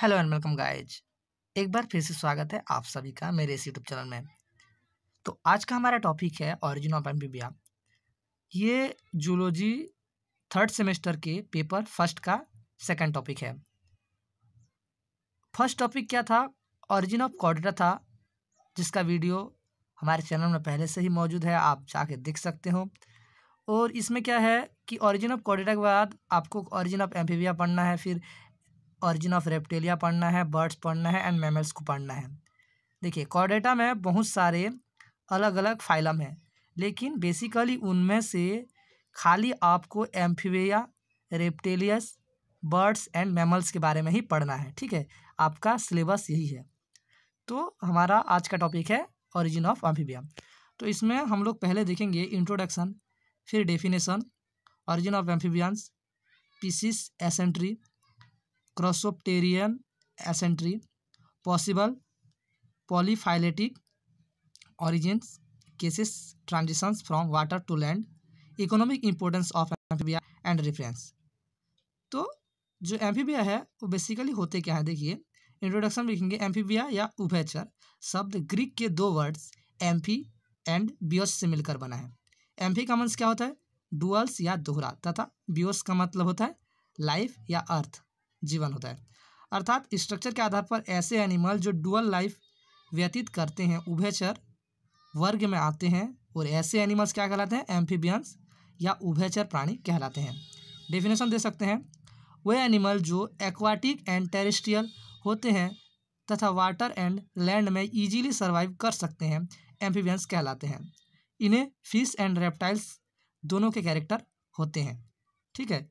hello and welcome guys एक बार फिर से स्वागत है आप सभी का मेरे इस यूट्यूब चैनल में तो आज का हमारा टॉपिक है ऑरिजिन ऑफ एम्फीबिया ये जूलॉजी थर्ड सेमेस्टर के पेपर फर्स्ट का सेकंड टॉपिक है फर्स्ट टॉपिक क्या था ऑरिजिन ऑफ कॉर्डेटा था जिसका वीडियो हमारे चैनल में पहले से ही मौजूद है आप जाके देख सकते हो और इसमें क्या है कि ऑरिजिन ऑफ कॉर्डेटा के बाद आपको ऑरिजिन ऑफ एम्फीबिया पढ़ना है फिर ऑरिजिन ऑफ रेप्टेलिया पढ़ना है बर्ड्स पढ़ना है एंड मेमल्स को पढ़ना है देखिए कॉर्डेटा में बहुत सारे अलग अलग फाइलम हैं लेकिन बेसिकली उनमें से खाली आपको amphibia reptilia birds and mammals के बारे में ही पढ़ना है ठीक है आपका सिलेबस यही है तो हमारा आज का टॉपिक है ऑरिजिन ऑफ एम्फीबिया तो इसमें हम लोग पहले देखेंगे इंट्रोडक्शन फिर definition origin of amphibians pisces ancestry crossopterygian ancestry possible polyphyletic origins causes transitions from water to land economic importance of amphibia and reference तो जो एम्फीबिया है वो बेसिकली होते क्या है देखिए इंट्रोडक्शन लिखेंगे एम्फीबिया या उभयचर शब्द ग्रीक के दो वर्ड्स एम्फी एंड बियोस से मिलकर बना है एम्फी का मंस क्या होता है डुअल्स या दोहरा तथा बियोस का मतलब होता है लाइफ या अर्थ जीवन होता है अर्थात स्ट्रक्चर के आधार पर ऐसे एनिमल जो डुअल लाइफ व्यतीत करते हैं उभयचर वर्ग में आते हैं और ऐसे एनिमल्स क्या कहलाते हैं एम्फीबियंस या उभयचर प्राणी कहलाते हैं डेफिनेशन दे सकते हैं वे एनिमल जो एक्वाटिक एंड टेरिस्ट्रियल होते हैं तथा वाटर एंड लैंड में इजीली सर्वाइव कर सकते हैं एम्फीबियंस कहलाते हैं इन्हें फिश एंड रेप्टाइल्स दोनों के कैरेक्टर होते हैं ठीक है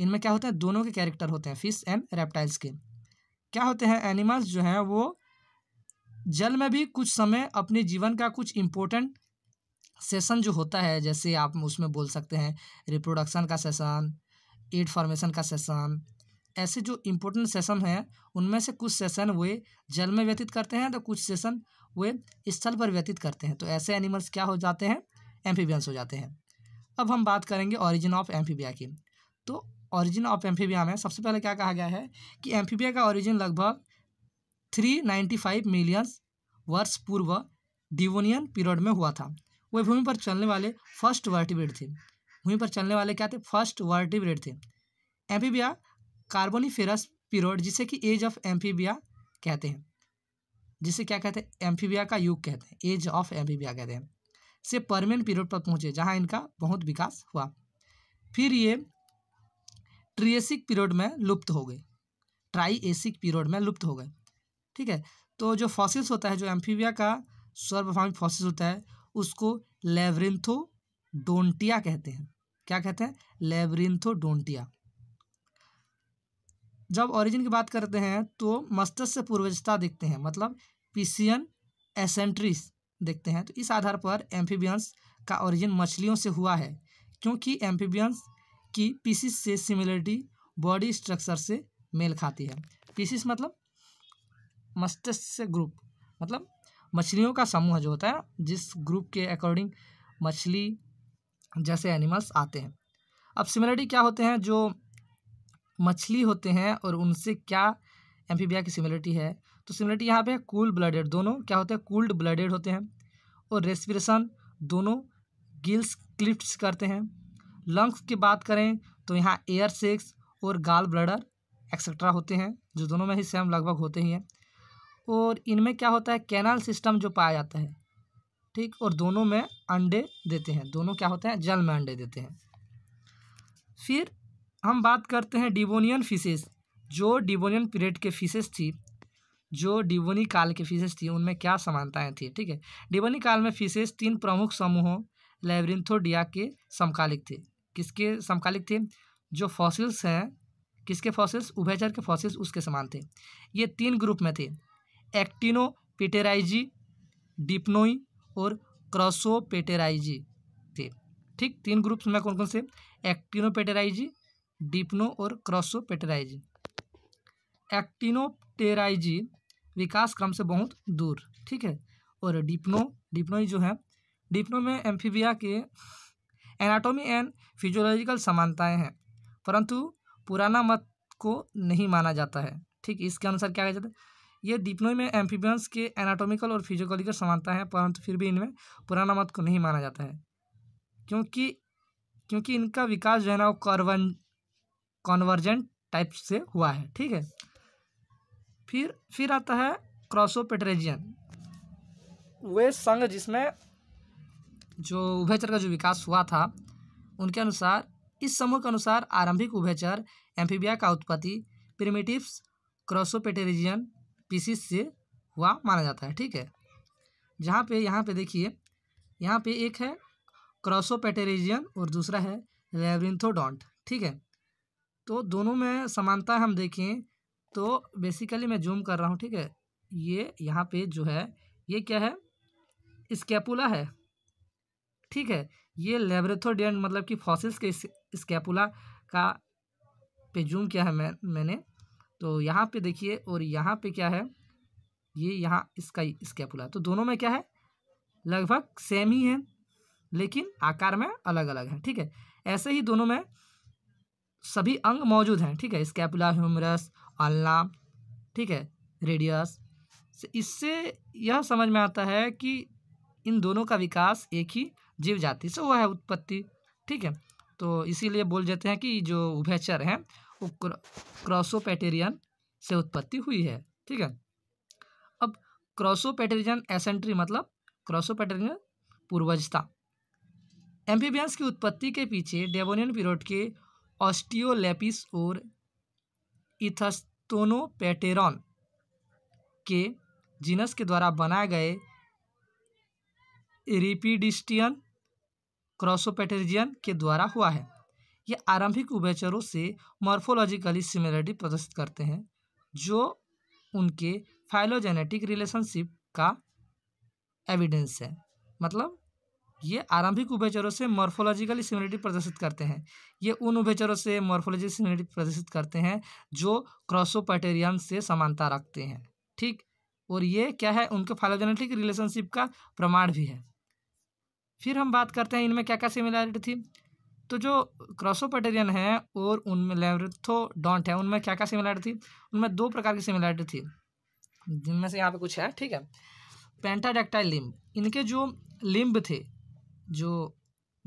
इनमें क्या होते हैं दोनों के कैरेक्टर होते हैं फिश एंड रेप्टाइल्स के क्या होते हैं एनिमल्स जो हैं वो जल में भी कुछ समय अपने जीवन का कुछ इम्पोर्टेंट सेशन जो होता है जैसे आप उसमें बोल सकते हैं रिप्रोडक्शन का सेशन एड फॉर्मेशन का सेशन ऐसे जो इम्पोर्टेंट सेशन हैं उनमें से कुछ सेशन वे जल में व्यतीत करते हैं तो कुछ सेशन वे स्थल पर व्यतीत करते हैं तो ऐसे एनिमल्स क्या हो जाते हैं एम्फीबियंस हो जाते हैं अब हम बात करेंगे ऑरिजिन ऑफ एम्फीबिया की तो ऑरिजिन ऑफ एम्फीबिया में सबसे पहले क्या कहा गया है कि एम्फीबिया का ऑरिजिन लगभग थ्री नाइन्टी फाइव मिलियन वर्ष पूर्व डिवोनियन पीरियड में हुआ था वे भूमि पर चलने वाले फर्स्ट वर्टिब्रेड थे भूमि पर चलने वाले क्या थे फर्स्ट वर्टिब्रेड थे एम्फीबिया कार्बोनिफेरस पीरियड जिसे कि एज ऑफ एम्फीबिया कहते हैं जिसे क्या कहते हैं एम्फीबिया का युग कहते हैं एज ऑफ एम्फीबिया कहते हैं से परमेन पीरियड पर पहुंचे जहां इनका बहुत विकास हुआ फिर ये ट्रिएसिक पीरियड में लुप्त हो गए ट्राई एसिक पीरियड में लुप्त हो गए ठीक है तो जो फॉसिल्स होता है जो एम्फीबिया का सर्वभामी फॉसिल्स होता है उसको लेब्रिंथोडोंटिया कहते हैं क्या कहते हैं लेब्रिंथोडोंटिया जब ओरिजिन की बात करते हैं तो मस्तिष्क से पूर्वजता देखते हैं मतलब पीसियन एसेंट्रीज देखते हैं तो इस आधार पर एम्फीबियंस का ओरिजिन मछलियों से हुआ है क्योंकि एम्फीबियंस की पीसीस से सिमिलरिटी बॉडी स्ट्रक्चर से मेल खाती है पीसीस मतलब मस्टस ग्रुप मतलब मछलियों का समूह जो होता है जिस ग्रुप के अकॉर्डिंग मछली जैसे एनिमल्स आते हैं अब सिमिलरिटी क्या होते हैं जो मछली होते हैं और उनसे क्या एम्फीबिया की सिमिलरिटी है तो सिमिलरिटी यहाँ पे कूल ब्लडेड दोनों क्या होते हैं कूल्ड ब्लडेड होते हैं और रेस्पिरेशन दोनों गिल्स क्लिफ्ट करते हैं लंग्स की बात करें तो यहाँ एयर सेक्स और गाल ब्लडर एक्सेट्रा होते हैं जो दोनों में ही सेम लगभग होते ही हैं और इनमें क्या होता है कैनल सिस्टम जो पाया जाता है ठीक और दोनों में अंडे देते हैं दोनों क्या होते हैं जल में अंडे देते हैं फिर हम बात करते हैं डिबोनियन फिशेस जो डिबोनियन पीरियड के फिशेस थी जो डिबोनी काल के फिशेस थी उनमें क्या समानताएं थी ठीक है डिबोनी काल में फिशेस तीन प्रमुख समूहों लेबरिंथोडिया के समकालिक थे किसके समकालिक थे जो फॉसिल्स हैं किसके फॉसिल्स उभयचर के फॉसिल्स उसके समान थे ये तीन ग्रुप में थे एक्टिनो पेटेराइजी डिप्नोई और क्रॉसोपेटेराइजी थे ठीक तीन ग्रुप्स में कौन कौन से एक्टिनो पेटेराइजी डिप्नो और क्रॉसोपेटेराइजी एक्टिनोपटेराइजी विकास क्रम से बहुत दूर ठीक है और डिप्नो डिप्नोई जो है डिप्नो में एम्फीबिया के एनाटॉमी एंड फिजियोलॉजिकल समानताएं हैं परंतु पुराना मत को नहीं माना जाता है ठीक इसके अनुसार क्या कहा जाता है ये डिप्नोई में एम्फीबियंस के एनाटॉमिकल और फिजियोलॉजिकल समानता है परंतु फिर भी इनमें पुराना मत को नहीं माना जाता है क्योंकि क्योंकि इनका विकास जो है ना वो कॉर्वन कॉन्वर्जेंट टाइप से हुआ है ठीक है फिर फिर आता है क्रॉसोपेटरेजियन वे संघ जिसमें जो उभयचर का जो विकास हुआ था उनके अनुसार इस समूह के अनुसार आरंभिक उभयचर एम्फीबिया का उत्पत्ति प्रिमेटिव्स क्रॉसोपेटेरिजियन पीसीस से हुआ माना जाता है ठीक है जहाँ पे यहाँ पे देखिए यहाँ पे एक है क्रॉसोपेटेरिजियन और दूसरा है लेवरिंथोडोंट ठीक है तो दोनों में समानता हम देखें तो बेसिकली मैं जूम कर रहा हूँ ठीक है ये यहाँ पे जो है ये क्या है स्कैपुला है ठीक है ये लेब्रेथोडेंट मतलब कि फॉसिल्स के स्कैपुला का पे जूम किया है मैं मैंने तो यहाँ पे देखिए और यहाँ पे क्या है ये यहाँ इसका स्कैपुला तो दोनों में क्या है लगभग सेम ही है लेकिन आकार में अलग अलग है ठीक है ऐसे ही दोनों में सभी अंग मौजूद हैं ठीक है स्कैपुला ह्यूमरस अल्ला ठीक है रेडियस इससे यह समझ में आता है कि इन दोनों का विकास एक ही जीव जाति से वह है उत्पत्ति ठीक है तो इसीलिए बोल देते हैं कि जो उभयचर हैं वो क्रॉसोपेटेरियन से उत्पत्ति हुई है ठीक है अब क्रॉसोपेटेरियन एसेंट्री मतलब क्रॉसोपेटेरियन पूर्वजता एम्फीबियंस की उत्पत्ति के पीछे डेवोनियन पीरियड के ऑस्टियोलेपिस और इथस्तोनोपेटेरॉन के जीनस के द्वारा बनाए गए रिपीडिस्टियन क्रॉसोपेटेरिजियन के द्वारा हुआ है ये आरंभिक उभयचरों से मॉर्फोलॉजिकली सिमिलरिटी प्रदर्शित करते हैं जो उनके फाइलोजेनेटिक रिलेशनशिप का एविडेंस है मतलब ये आरंभिक उभयचरों से मॉर्फोलॉजिकली सिमिलरिटी प्रदर्शित करते हैं ये उन उभयचरों से मॉर्फोलॉजिकल सिमिलरिटी प्रदर्शित करते हैं जो क्रॉसोपैटेरियन से समानता रखते हैं ठीक और ये क्या है उनके फाइलोजेनेटिक रिलेशनशिप का प्रमाण भी है फिर हम बात करते हैं इनमें क्या क्या सिमिलैरिटी थी तो जो क्रॉसोपटेरियन है और उनमें डॉन्ट है उनमें क्या क्या सिमिलैरिटी थी उनमें दो प्रकार की सिमिलैरिटी थी जिनमें से यहाँ पे कुछ है ठीक है पेंटाडेक्टाइल लिम्ब इनके जो लिम्ब थे जो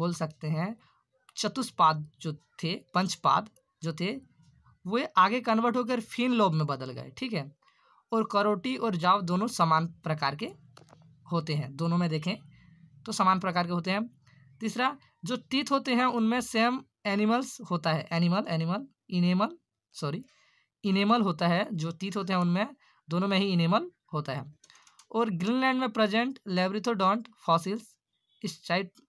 बोल सकते हैं चतुष्पाद जो थे पंचपाद जो थे वे आगे कन्वर्ट होकर फिन लोब में बदल गए ठीक है और करोटी और जाव दोनों समान प्रकार के होते हैं दोनों में देखें तो समान प्रकार के होते हैं तीसरा जो टीथ होते हैं उनमें सेम एनिमल्स होता है animal animal enamel sorry enamel होता है जो टीथ होते हैं उनमें दोनों में ही इनेमल होता है और ग्रीनलैंड में प्रेजेंट लेब्रिथोडॉन्ट फॉसिल्स स्टाइट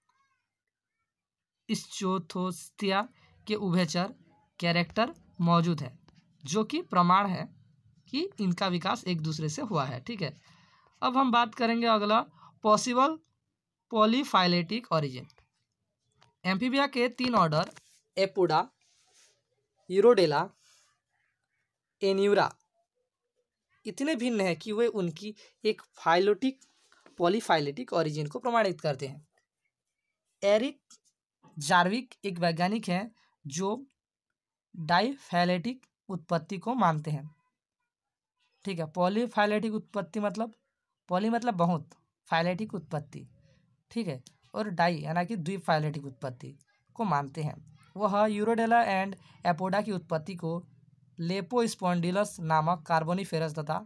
स्चोथोस्तिया के उभयचर कैरेक्टर मौजूद है जो कि प्रमाण है कि इनका विकास एक दूसरे से हुआ है ठीक है अब हम बात करेंगे अगला पॉसिबल पॉलीफाइलेटिक ऑरिजिन एम्फीबिया के तीन ऑर्डर एपोडा यूरोडेला एन्यूरा इतने भिन्न हैं कि वे उनकी एक फाइलोटिक पॉलीफाइलेटिक ऑरिजिन को प्रमाणित करते हैं एरिक जार्विक एक वैज्ञानिक हैं जो डाइफाइलेटिक उत्पत्ति को मानते हैं ठीक है पॉलीफाइलेटिक उत्पत्ति मतलब पॉली मतलब बहुत फाइलेटिक उत्पत्ति ठीक है और डाई यानी कि द्वीप फाइलेटिक उत्पत्ति को मानते हैं वह यूरोडेला एंड एपोडा की उत्पत्ति को लेपोस्पॉन्डिलस नामक कार्बोनीफेरस तथा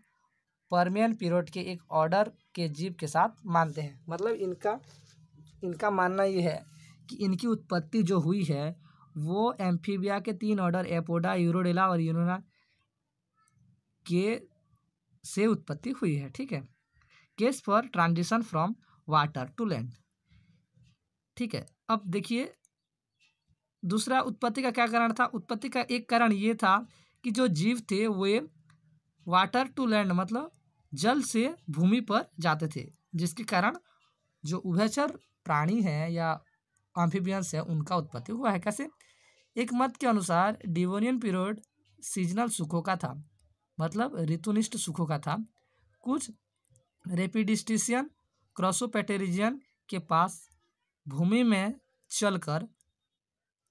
परमियन पीरोड के एक ऑर्डर के जीव के साथ मानते हैं मतलब इनका इनका मानना ये है कि इनकी उत्पत्ति जो हुई है वो एम्फीबिया के तीन ऑर्डर एपोडा यूरोडेला और यूनोना के से उत्पत्ति हुई है ठीक है causes for transition from water to land ठीक है अब देखिए दूसरा उत्पत्ति का क्या कारण था उत्पत्ति का एक कारण ये था कि जो जीव थे वे वाटर टू लैंड मतलब जल से भूमि पर जाते थे जिसके कारण जो उभयचर प्राणी हैं या आम्फिबियंस है उनका उत्पत्ति हुआ है कैसे एक मत के अनुसार डिवोनियन पीरियड सीजनल सुखों का था मतलब ऋतुनिष्ठ सुखों का था कुछ रेपिडिस्टिशियन क्रॉसोपेटेरिजन के पास भूमि में चलकर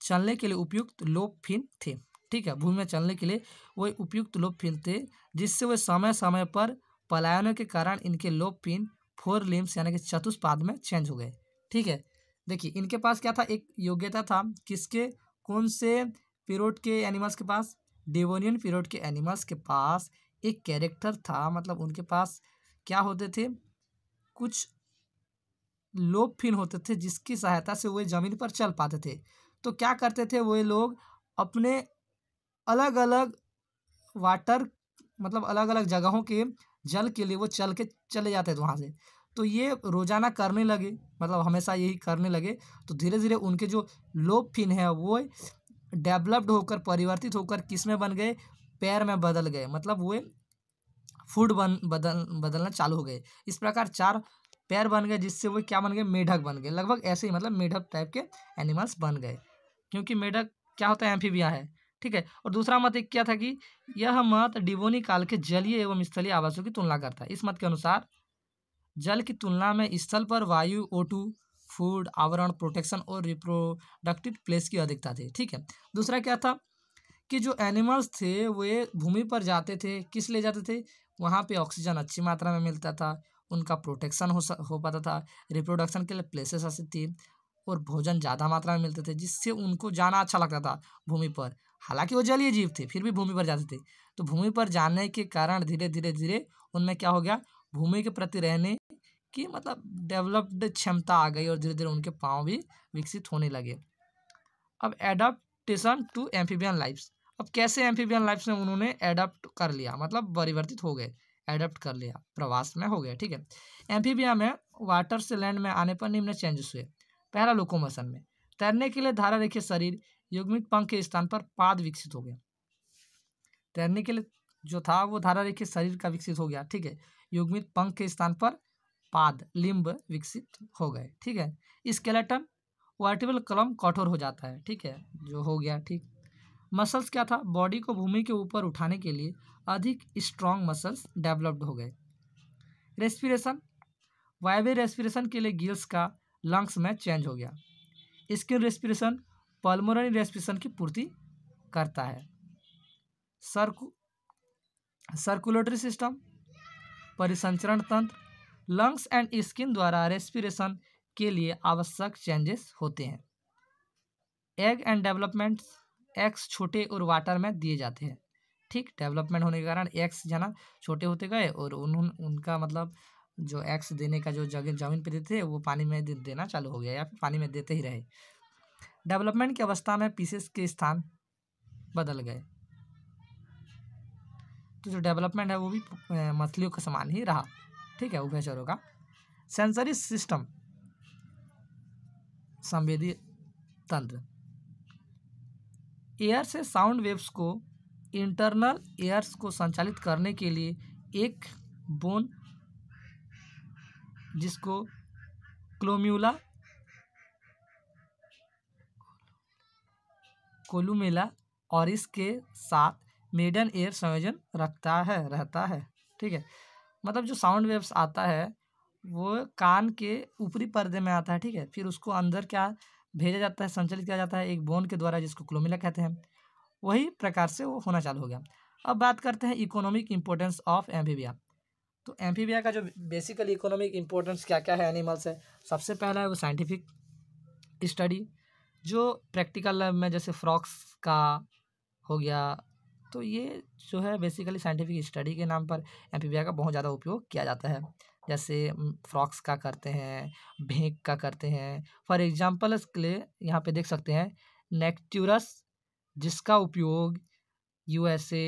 चलने के लिए उपयुक्त लोप फिन थे ठीक है भूमि में चलने के लिए वे उपयुक्त लोप फिन थे जिससे वे समय समय पर पलायनों के कारण इनके लोप फिन फोर लिम्स यानी कि चतुष्पाद में चेंज हो गए ठीक है देखिए इनके पास क्या था एक योग्यता था किसके कौन से पीरोड के एनिमल्स के पास डेवोनियन पीरोड के एनिमल्स के पास एक कैरेक्टर था मतलब उनके पास क्या होते थे कुछ लोप फिन होते थे जिसकी सहायता से वे ज़मीन पर चल पाते थे तो क्या करते थे वे लोग अपने अलग अलग वाटर मतलब अलग अलग जगहों के जल के लिए वो चल के चले जाते थे वहाँ से तो ये रोज़ाना करने लगे मतलब हमेशा यही करने लगे तो धीरे धीरे उनके जो लोप फिन है वो डेवलप्ड होकर परिवर्तित होकर किस में बन गए पैर में बदल गए मतलब वे फूड बन बदल बदलना चालू हो गए इस प्रकार चार पैर बन गए जिससे वो क्या बन गए मेढक बन गए लगभग ऐसे ही मतलब मेढक टाइप के एनिमल्स बन गए क्योंकि मेढक क्या होता है एम्फीबिया है ठीक है और दूसरा मत एक क्या था कि यह मत डिबोनी काल के जलीय एवं स्थलीय आवासों की तुलना करता है इस मत के अनुसार जल की तुलना में स्थल पर वायु ओ फूड आवरण प्रोटेक्शन और रिप्रोडक्टिव प्लेस की अधिकता थी ठीक है दूसरा क्या था कि जो एनिमल्स थे वे भूमि पर जाते थे किस ले जाते थे वहाँ पे ऑक्सीजन अच्छी मात्रा में मिलता था उनका प्रोटेक्शन हो हो पाता था रिप्रोडक्शन के लिए प्लेसेस ऐसी थी और भोजन ज़्यादा मात्रा में मिलते थे जिससे उनको जाना अच्छा लगता था भूमि पर हालांकि वो जलीय जीव थे फिर भी भूमि पर जाते थे तो भूमि पर जाने के कारण धीरे धीरे धीरे उनमें क्या हो गया भूमि के प्रति रहने की मतलब डेवलप्ड क्षमता आ गई और धीरे धीरे उनके पाँव भी विकसित होने लगे अब एडप्टेशन टू एम्फीबियन लाइफ्स अब कैसे एम्फीबियन लाइफ से उन्होंने एडप्ट कर लिया मतलब परिवर्तित हो गए एडप्ट कर लिया प्रवास में हो गया ठीक है एम्फीबिया में वाटर से लैंड में आने पर निम्न चेंजेस हुए पहला लोकोमोशन में तैरने के लिए धारा रेखे शरीर युग्मित पंख के स्थान पर पाद विकसित हो गया तैरने के लिए जो था वो धारा रेखे शरीर का विकसित हो गया ठीक है युग्मित पंख के स्थान पर पाद लिंब विकसित हो गए ठीक है स्केलेटन वर्टिबल कलम कठोर हो जाता है ठीक है जो हो गया ठीक मसल्स क्या था बॉडी को भूमि के ऊपर उठाने के लिए अधिक स्ट्रॉन्ग मसल्स डेवलप्ड हो गए रेस्पिरेशन वायवे रेस्पिरेशन के लिए गिल्स का लंग्स में चेंज हो गया स्किन रेस्पिरेशन पल्मोनरी रेस्पिरेशन की पूर्ति करता है सर्कु सर्कुलेटरी सिस्टम परिसंचरण तंत्र लंग्स एंड स्किन द्वारा रेस्पिरेशन के लिए आवश्यक चेंजेस होते हैं एग एंड डेवलपमेंट्स एक्स छोटे और वाटर में दिए जाते हैं ठीक डेवलपमेंट होने के कारण एक्स जाना छोटे होते गए और उन्होंने उनका मतलब जो एक्स देने का जो जगह जमीन पर देते थे वो पानी में दे, देना चालू हो गया या फिर पानी में देते ही रहे डेवलपमेंट की अवस्था में पीसेस के स्थान बदल गए तो जो डेवलपमेंट है वो भी मछलियों का समान ही रहा ठीक है उभयचरों का सेंसरी सिस्टम संवेदी तंत्र एयर से साउंड वेव्स को इंटरनल एयर्स को संचालित करने के लिए एक बोन जिसको क्लोम्यूला कोलुमेला और इसके साथ मेडन एयर संयोजन रखता है रहता है ठीक है मतलब जो साउंड वेव्स आता है वो कान के ऊपरी पर्दे में आता है ठीक है फिर उसको अंदर क्या भेजा जाता है संचालित किया जाता है एक बोन के द्वारा जिसको क्लोमिला कहते हैं वही प्रकार से वो होना चालू हो गया अब बात करते हैं इकोनॉमिक इंपॉर्टेंस ऑफ एम्फीबिया तो एम्फीबिया का जो बेसिकली इकोनॉमिक इंपॉर्टेंस क्या क्या है एनिमल्स है सबसे पहला है वो साइंटिफिक स्टडी जो प्रैक्टिकल लैब में जैसे फ्रॉक्स का हो गया तो ये जो है बेसिकली साइंटिफिक स्टडी के नाम पर एम्फीबिया का बहुत ज़्यादा उपयोग किया जाता है जैसे फ्रॉक्स का करते हैं भेंक का करते हैं फॉर एग्जाम्पल इसके लिए यहाँ पे देख सकते हैं नेक्ट्यूरस जिसका उपयोग यूएसए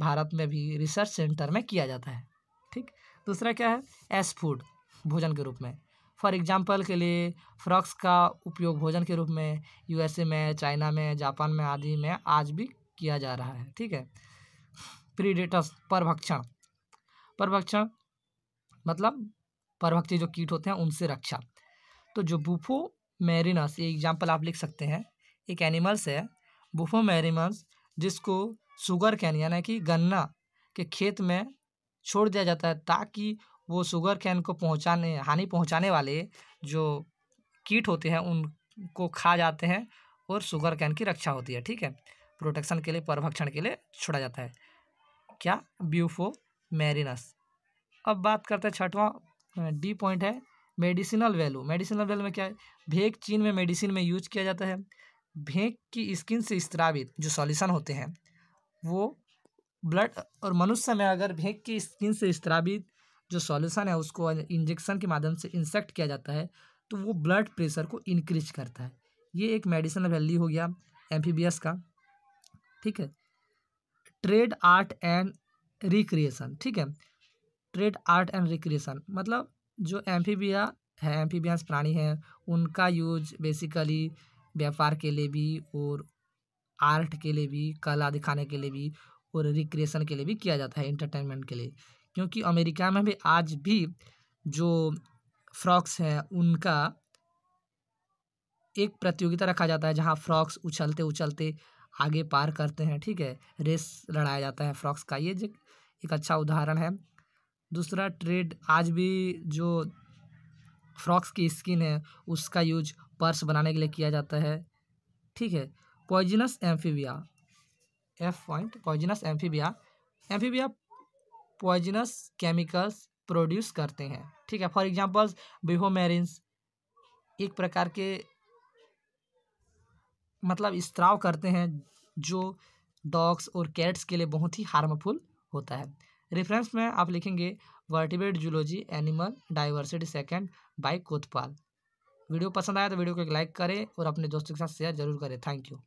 भारत में भी रिसर्च सेंटर में किया जाता है ठीक दूसरा क्या है एस फूड भोजन के रूप में फॉर एग्जाम्पल के लिए फ्रॉक्स का उपयोग भोजन के रूप में यूएसए में चाइना में जापान में आदि में आज भी किया जा रहा है ठीक है प्रीडेटस परभक्षण परभक्षण मतलब परभक्षी जो कीट होते हैं उनसे रक्षा तो जो बुफो मैरिनस ये एग्जाम्पल आप लिख सकते हैं एक एनिमल्स है बुफो मैरिनस जिसको शुगर कैन यानी कि गन्ना के खेत में छोड़ दिया जाता है ताकि वो शुगर कैन को पहुंचाने हानि पहुंचाने वाले जो कीट होते हैं उनको खा जाते हैं और शुगर कैन की रक्षा होती है ठीक है प्रोटेक्शन के लिए परभक्षण के लिए छोड़ा जाता है क्या ब्यूफो मैरिनस अब बात करते हैं छठवां डी पॉइंट है मेडिसिनल वैल्यू मेडिसिनल वैल्यू में क्या है भेंक चीन में मेडिसिन में यूज किया जाता है भेंक की स्किन से स्त्रावित जो सॉल्यूशन होते हैं वो ब्लड और मनुष्य में अगर भेंक की स्किन से स्त्रावित जो सॉल्यूशन है उसको इंजेक्शन के माध्यम से इंसेक्ट किया जाता है तो वो ब्लड प्रेशर को इनक्रीज करता है ये एक मेडिसिनल वैल्यू हो गया एम का ठीक है ट्रेड आर्ट एंड रिक्रिएशन ठीक है ट्रेड आर्ट एंड रिक्रिएशन मतलब जो एम्फीबिया है एम्फीबियांस प्राणी हैं उनका यूज बेसिकली व्यापार के लिए भी और आर्ट के लिए भी कला दिखाने के लिए भी और रिक्रिएशन के लिए भी किया जाता है इंटरटेनमेंट के लिए क्योंकि अमेरिका में भी आज भी जो फ्रॉक्स हैं उनका एक प्रतियोगिता रखा जाता है जहाँ फ्रॉक्स उछलते उछलते आगे पार करते हैं ठीक है रेस लड़ाया जाता है फ्रॉक्स का ये एक अच्छा उदाहरण है दूसरा ट्रेड आज भी जो फ्रॉक्स की स्किन है उसका यूज पर्स बनाने के लिए किया जाता है ठीक है poisonous amphibia F point poisonous amphibia amphibia poisonous chemicals produce करते हैं ठीक है फॉर एग्जांपल्स बिहोमेरिन्स एक प्रकार के मतलब स्त्राव करते हैं जो डॉग्स और कैट्स के लिए बहुत ही हार्मफुल होता है रेफरेंस में आप लिखेंगे vertebrate zoology animal diversity second by Kotpal video पसंद आया तो वीडियो को एक लाइक करें और अपने दोस्तों के साथ शेयर जरूर करें थैंक यू